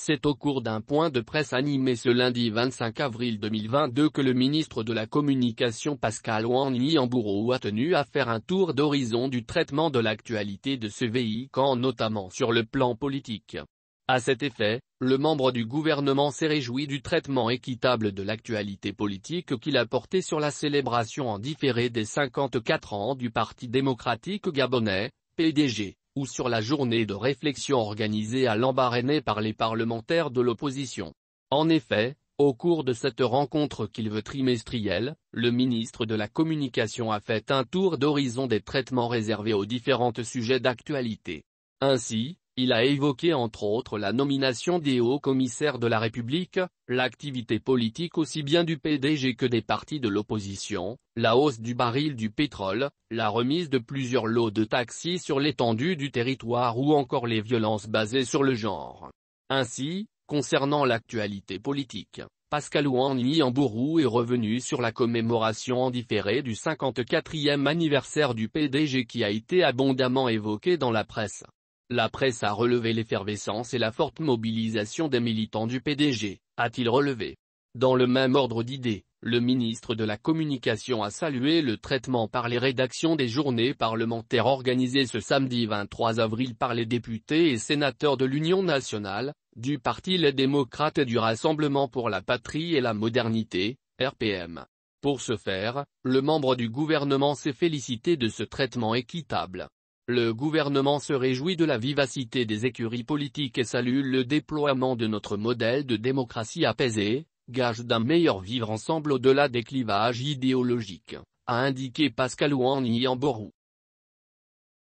C'est au cours d'un point de presse animé ce lundi 25 avril 2022 que le ministre de la Communication Pascal Ouani Ambouro a tenu à faire un tour d'horizon du traitement de l'actualité de ce véhicule notamment sur le plan politique. À cet effet, le membre du gouvernement s'est réjoui du traitement équitable de l'actualité politique qu'il a porté sur la célébration en différé des 54 ans du Parti démocratique gabonais, PDG ou sur la journée de réflexion organisée à l'embarrainé par les parlementaires de l'opposition. En effet, au cours de cette rencontre qu'il veut trimestrielle, le ministre de la Communication a fait un tour d'horizon des traitements réservés aux différents sujets d'actualité. Ainsi, il a évoqué entre autres la nomination des hauts commissaires de la République, l'activité politique aussi bien du PDG que des partis de l'opposition, la hausse du baril du pétrole, la remise de plusieurs lots de taxis sur l'étendue du territoire ou encore les violences basées sur le genre. Ainsi, concernant l'actualité politique, Pascal en niambourou est revenu sur la commémoration en différé du 54e anniversaire du PDG qui a été abondamment évoqué dans la presse. La presse a relevé l'effervescence et la forte mobilisation des militants du PDG, a-t-il relevé. Dans le même ordre d'idées, le ministre de la Communication a salué le traitement par les rédactions des journées parlementaires organisées ce samedi 23 avril par les députés et sénateurs de l'Union nationale, du Parti Les Démocrates et du Rassemblement pour la Patrie et la Modernité, RPM. Pour ce faire, le membre du gouvernement s'est félicité de ce traitement équitable. Le gouvernement se réjouit de la vivacité des écuries politiques et salue le déploiement de notre modèle de démocratie apaisée, gage d'un meilleur vivre ensemble au-delà des clivages idéologiques, a indiqué Pascal Ouani en Borou.